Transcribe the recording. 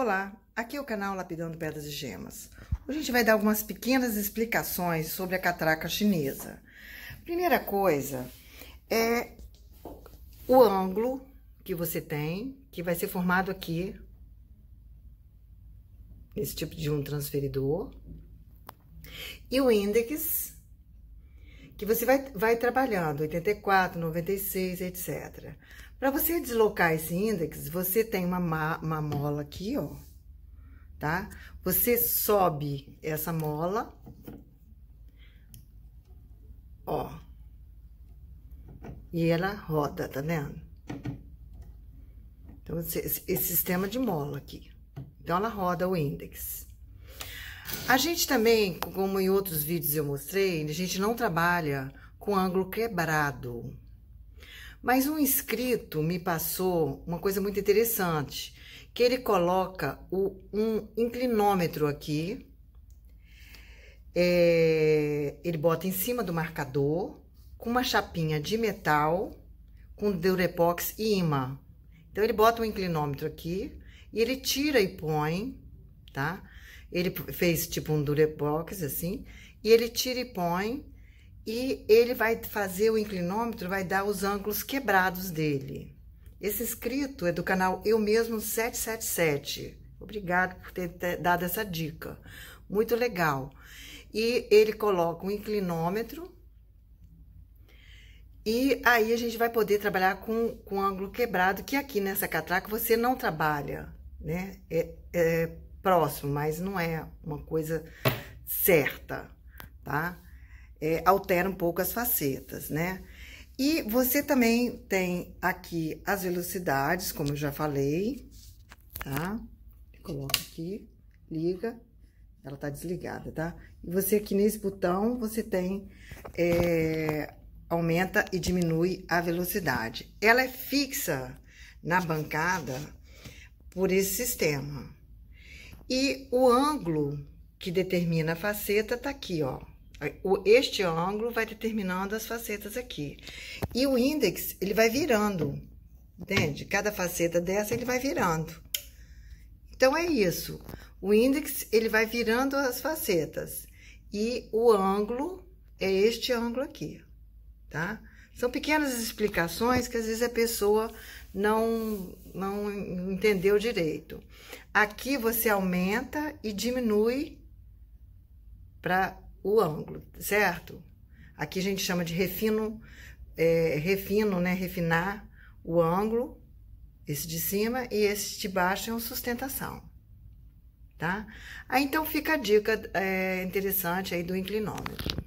Olá, aqui é o canal Lapidando Pedras e Gemas. Hoje a gente vai dar algumas pequenas explicações sobre a catraca chinesa. Primeira coisa é o ângulo que você tem, que vai ser formado aqui, esse tipo de um transferidor, e o índex que você vai, vai trabalhando, 84, 96, etc. Para você deslocar esse índex, você tem uma, uma mola aqui, ó, tá? Você sobe essa mola, ó, e ela roda, tá vendo? Então, esse, esse sistema de mola aqui. Então, ela roda o índice a gente também, como em outros vídeos eu mostrei, a gente não trabalha com ângulo quebrado. Mas um inscrito me passou uma coisa muito interessante, que ele coloca o, um inclinômetro aqui, é, ele bota em cima do marcador, com uma chapinha de metal, com durepox e imã. Então, ele bota um inclinômetro aqui, e ele tira e põe, tá? Tá? Ele fez tipo um durebox, assim, e ele tira e põe, e ele vai fazer o inclinômetro, vai dar os ângulos quebrados dele. Esse escrito é do canal Eu Mesmo 777. Obrigado por ter dado essa dica. Muito legal. E ele coloca um inclinômetro, e aí a gente vai poder trabalhar com, com ângulo quebrado, que aqui nessa catraca você não trabalha, né? É, é, próximo, mas não é uma coisa certa, tá? É, altera um pouco as facetas, né? E você também tem aqui as velocidades, como eu já falei, tá? Coloca aqui, liga, ela tá desligada, tá? E você aqui nesse botão, você tem, é, aumenta e diminui a velocidade. Ela é fixa na bancada por esse sistema, e o ângulo que determina a faceta tá aqui, ó. Este ângulo vai determinando as facetas aqui. E o índice, ele vai virando, entende? Cada faceta dessa, ele vai virando. Então, é isso. O índice, ele vai virando as facetas. E o ângulo é este ângulo aqui, tá? São pequenas explicações que às vezes a pessoa não, não entendeu direito. Aqui você aumenta e diminui para o ângulo, certo? Aqui a gente chama de refino, é, refino, né? Refinar o ângulo, esse de cima e esse de baixo é um sustentação, tá? Aí então fica a dica é, interessante aí do inclinômetro.